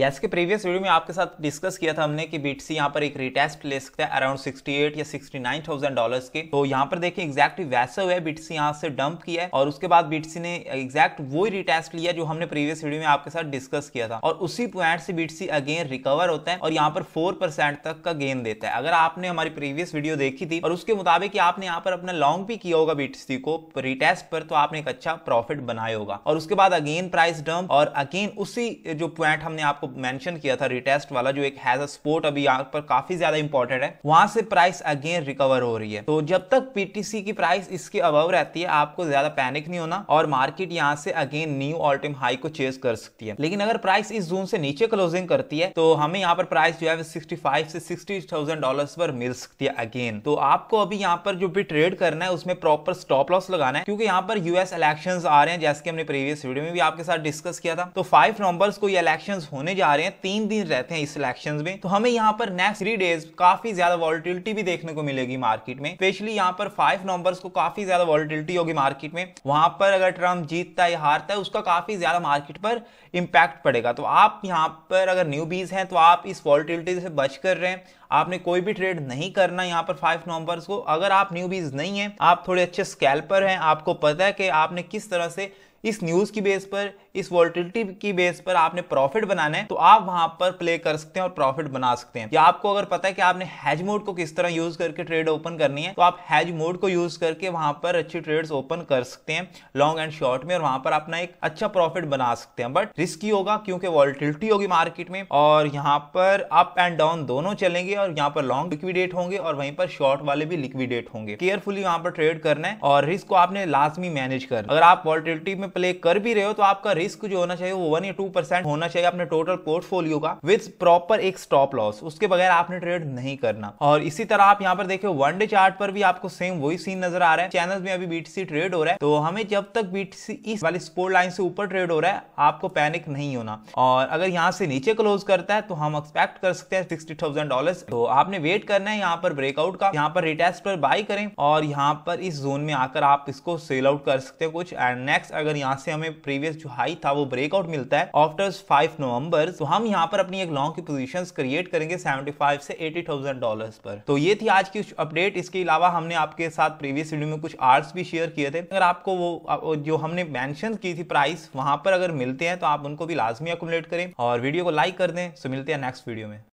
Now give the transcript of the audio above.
yes के previous video में आपके साथ डिस्कस किया था हमने कि बीटसी यहाँ पर एक रिटेस्ट ले सकता है अराउंड 68 या 69,000 डॉलर्स के तो यहाँ पर देखिए एक्जैक्ट वैसा हुआ है बीटसी यहाँ से डंप किया है और उसके बाद बीटसी ने एग्जैक्ट वो रिटेस्ट लिया जो हमने प्रीवियस वीडियो में आपके साथ डिस्कस किया था और उसी पॉइंट से बीटसी अगेन रिकवर होता है और यहाँ पर फोर तक का गेन देता है अगर आपने हमारी प्रीवियस वीडियो देखी थी और उसके मुताबिक आपने यहाँ पर अपना लॉन्ग भी किया होगा बीटसी को रिटेस्ट पर तो आपने एक अच्छा प्रॉफिट बनाया होगा और उसके बाद अगेन प्राइस डंप और अगेन उसी जो पॉइंट हमने आपको आपको मेंशन किया था रिटेस्ट वाला जो एक हैज अ स्पोर्ट अभी यहाँ पर काफी ज्यादा इंपॉर्टेंट है वहां से प्राइस अगेन रिकवर हो रही है तो जब तक पीटीसी की प्राइस इसके अबव रहती है आपको ज्यादा पैनिक नहीं होना और मार्केट यहाँ से again new all time high को चेज कर सकती है लेकिन अगर प्राइस इस जोन से नीचे क्लोजिंग करती है तो हमें यहाँ पर प्राइस जो है सिक्सटी से सिक्सटी थाउजेंड डॉलर पर मिल सकती है अगेन तो आपको अभी यहाँ पर जो भी ट्रेड करना है उसमें प्रॉपर स्टॉप लॉस लगाना है क्योंकि यहाँ पर यूएस इलेक्शन आ रहे हैं जैसे कि हमने प्रीवियस वीडियो में भी आपके साथ डिस्कस किया था तो फाइव नवंबर को ये इलेक्शन होने जा रहे हैं तीन दिन रहते हैं इस इलेक्शन में तो हमें यहाँ पर नेक्स्ट थ्री डेज काफी ज्यादा वॉलिटिलिटी भी देखने को मिलेगी मार्केट में स्पेशली यहाँ पर फाइव नंबर्स को काफी ज्यादा वॉलिटिलिटी होगी मार्केट में वहां पर अगर ट्रंप जीतता है हारता है उसका काफी ज्यादा मार्केट पर इम्पैक्ट पड़ेगा तो आप यहाँ पर अगर न्यू बीज हैं तो आप इस वॉलिटिलिटी से बच कर रहे हैं आपने कोई भी ट्रेड नहीं करना यहाँ पर फाइव नंबर को अगर आप न्यू बीज नहीं है आप थोड़े अच्छे स्कैल्पर हैं आपको पता है कि आपने किस तरह से इस न्यूज की बेस पर इस वॉल्टिलिटी की बेस पर आपने प्रॉफिट बनाना है तो आप वहां पर प्ले कर सकते हैं और प्रॉफिट बना सकते हैं या आपको अगर पता है कि आपने हैज मोड को किस तरह यूज करके ट्रेड ओपन करनी है तो आप हैज मोड को यूज करके वहां पर अच्छी ट्रेड्स ओपन कर सकते हैं लॉन्ग एंड शॉर्ट में और वहां पर अपना एक अच्छा प्रॉफिट बना सकते हैं बट रिस्की होगा क्योंकि वॉल्टिलिटी होगी मार्केट में और यहाँ पर अप एंड डाउन दोनों चलेंगे और यहाँ पर लॉन्ग लिक्विडेट होंगे और वहीं पर शॉर्ट वाले भी लिक्विडेट होंगे केयरफुली वहां पर ट्रेड करना है और रिस्क को आपने लाजमी मैनेज करना अगर आप वॉल्टिलिटी में प्ले कर भी रहे हो तो आपका रिस्क जो होना चाहिए वो वन या टू परसेंट होना चाहिए अपने टोटल पोर्टफोलियो का विद प्रॉपर एक स्टॉप लॉस उसके बगैर आपने ट्रेड नहीं करना और इसी तरह आप यहाँ पर देखे वन डे चार्ट पर भी आपको सेम वही सीन नजर आ रहा है चैनल में अभी बीटीसी ट्रेड हो रहा है तो हमें जब तक बीटीसी इस वाली स्पोर्ट लाइन से ऊपर ट्रेड हो रहा है आपको पैनिक नहीं होना और अगर यहाँ से नीचे क्लोज करता है तो हम एक्सपेक्ट कर सकते हैं सिक्सटी थाउजेंड डॉलर तो आपने वेट करना है यहाँ पर ब्रेकआउट का यहाँ पर रिटेस्ट पर बाई करें और यहाँ पर इस जोन में आकर आप इसको सेल आउट कर सकते हैं कुछ एंड नेक्स्ट अगर यहाँ से हमें प्रीवियस जो हाई था वो ब्रेकआउट मिलता है आफ्टर फाइव नवंबर तो हम यहाँ पर अपनी एक लॉन्ग की पोजीशंस क्रिएट करेंगे 75 से 80,000 थाउजेंड पर तो ये थी आज की अपडेट इसके अलावा हमने आपके साथ प्रीवियस वीडियो में कुछ आर्ट्स भी शेयर किए थे अगर आपको वो जो हमने मैंशन की थी प्राइस वहां पर अगर मिलते हैं तो आप उनको भी लाजमी अकोमोडेट करें और वीडियो को लाइक कर दें सो मिलते हैं नेक्स्ट वीडियो में